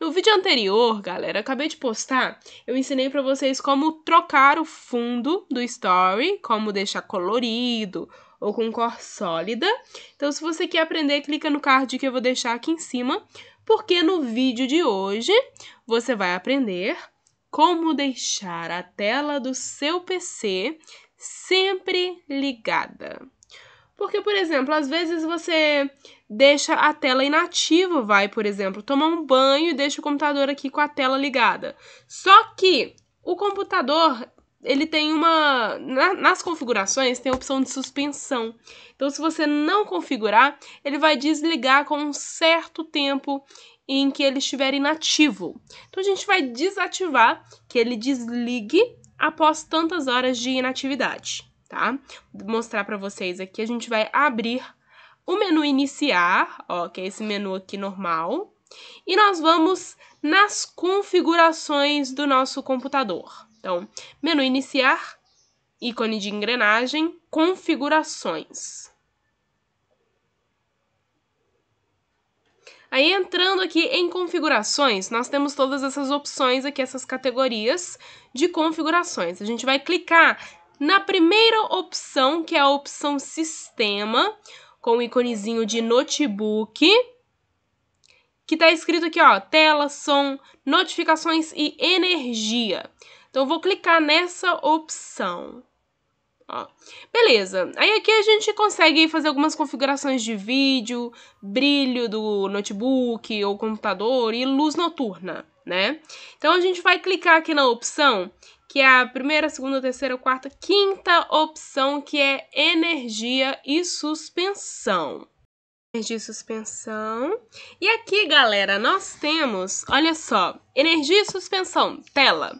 No vídeo anterior, galera, acabei de postar, eu ensinei para vocês como trocar o fundo do story, como deixar colorido ou com cor sólida. Então, se você quer aprender, clica no card que eu vou deixar aqui em cima, porque no vídeo de hoje você vai aprender como deixar a tela do seu PC sempre ligada. Porque, por exemplo, às vezes você deixa a tela inativa, vai, por exemplo, tomar um banho e deixa o computador aqui com a tela ligada. Só que o computador, ele tem uma. Na, nas configurações tem a opção de suspensão. Então, se você não configurar, ele vai desligar com um certo tempo em que ele estiver inativo. Então, a gente vai desativar que ele desligue após tantas horas de inatividade tá? Vou mostrar para vocês aqui. A gente vai abrir o menu iniciar, ó, que é esse menu aqui normal. E nós vamos nas configurações do nosso computador. Então, menu iniciar, ícone de engrenagem, configurações. Aí entrando aqui em configurações, nós temos todas essas opções aqui, essas categorias de configurações. A gente vai clicar na primeira opção, que é a opção sistema, com o íconezinho de notebook, que está escrito aqui, ó, tela, som, notificações e energia. Então, vou clicar nessa opção. Ó. Beleza, aí aqui a gente consegue fazer algumas configurações de vídeo, brilho do notebook ou computador e luz noturna, né? Então a gente vai clicar aqui na opção, que é a primeira, segunda, terceira, quarta, quinta opção, que é energia e suspensão. Energia e suspensão. E aqui, galera, nós temos, olha só, energia e suspensão, tela.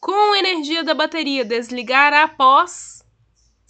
Com energia da bateria, desligar após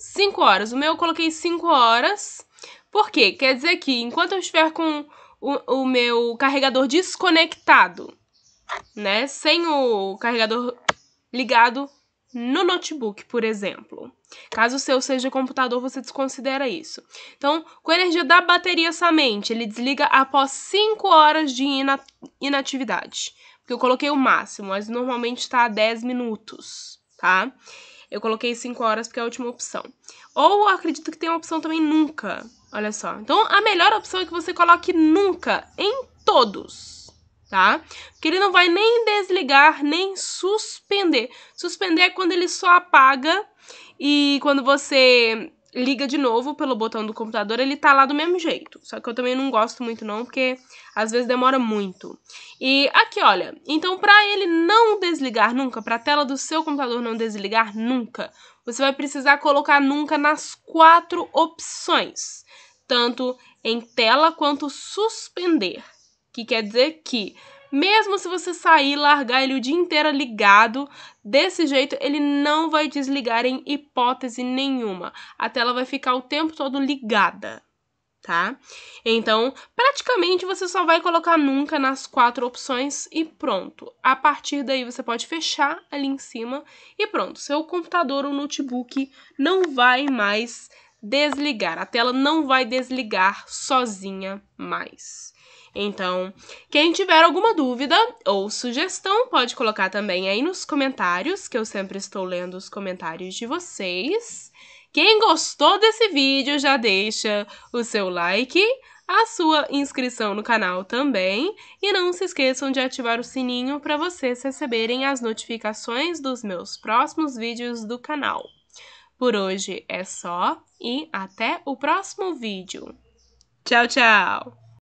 5 horas. O meu eu coloquei 5 horas. Por quê? Quer dizer que enquanto eu estiver com o, o meu carregador desconectado, né? Sem o carregador ligado no notebook, por exemplo. Caso o seu seja computador, você desconsidera isso. Então, com a energia da bateria somente, ele desliga após 5 horas de inatividade. Porque eu coloquei o máximo, mas normalmente está a 10 minutos, tá? Eu coloquei 5 horas porque é a última opção. Ou acredito que tem uma opção também nunca. Olha só. Então, a melhor opção é que você coloque nunca em todos, tá? Porque ele não vai nem desligar, nem suspender. Suspender é quando ele só apaga e quando você liga de novo pelo botão do computador, ele tá lá do mesmo jeito. Só que eu também não gosto muito não, porque às vezes demora muito. E aqui, olha, então para ele não desligar nunca, para a tela do seu computador não desligar nunca, você vai precisar colocar nunca nas quatro opções, tanto em tela quanto suspender, que quer dizer que mesmo se você sair, largar ele o dia inteiro ligado, desse jeito ele não vai desligar em hipótese nenhuma. A tela vai ficar o tempo todo ligada, tá? Então, praticamente você só vai colocar nunca nas quatro opções e pronto. A partir daí você pode fechar ali em cima e pronto. Seu computador ou notebook não vai mais desligar. A tela não vai desligar sozinha mais. Então, quem tiver alguma dúvida ou sugestão, pode colocar também aí nos comentários, que eu sempre estou lendo os comentários de vocês. Quem gostou desse vídeo, já deixa o seu like, a sua inscrição no canal também e não se esqueçam de ativar o sininho para vocês receberem as notificações dos meus próximos vídeos do canal. Por hoje é só e até o próximo vídeo. Tchau, tchau!